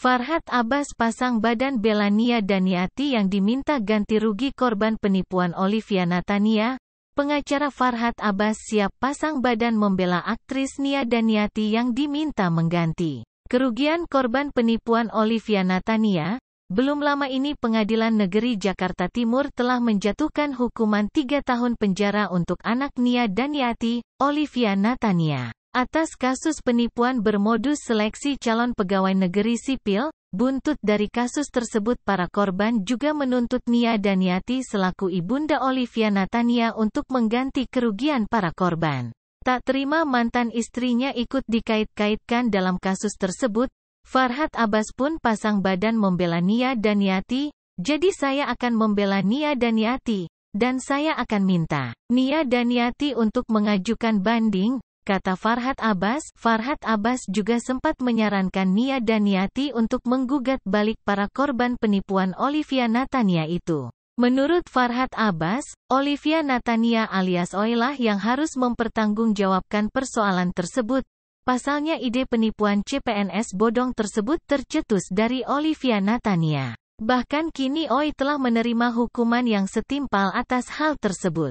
Farhat Abbas pasang badan Belania Daniati yang diminta ganti rugi korban penipuan Olivia Natania, pengacara Farhat Abbas siap pasang badan membela aktris Nia Daniati yang diminta mengganti. Kerugian korban penipuan Olivia Natania, belum lama ini Pengadilan Negeri Jakarta Timur telah menjatuhkan hukuman tiga tahun penjara untuk anak Nia Daniati, Olivia Natania. Atas kasus penipuan bermodus seleksi calon pegawai negeri sipil, buntut dari kasus tersebut para korban juga menuntut Nia Daniati selaku ibunda Olivia Natania untuk mengganti kerugian para korban. Tak terima mantan istrinya ikut dikait-kaitkan dalam kasus tersebut, Farhat Abbas pun pasang badan membela Nia Daniati, jadi saya akan membela Nia Daniati, dan saya akan minta Nia Daniati untuk mengajukan banding, Kata Farhat Abbas, Farhat Abbas juga sempat menyarankan Nia Daniati untuk menggugat balik para korban penipuan Olivia Natania itu. Menurut Farhat Abbas, Olivia Natania alias Oilah yang harus mempertanggungjawabkan persoalan tersebut. Pasalnya ide penipuan CPNS bodong tersebut tercetus dari Olivia Natania. Bahkan kini Oi telah menerima hukuman yang setimpal atas hal tersebut.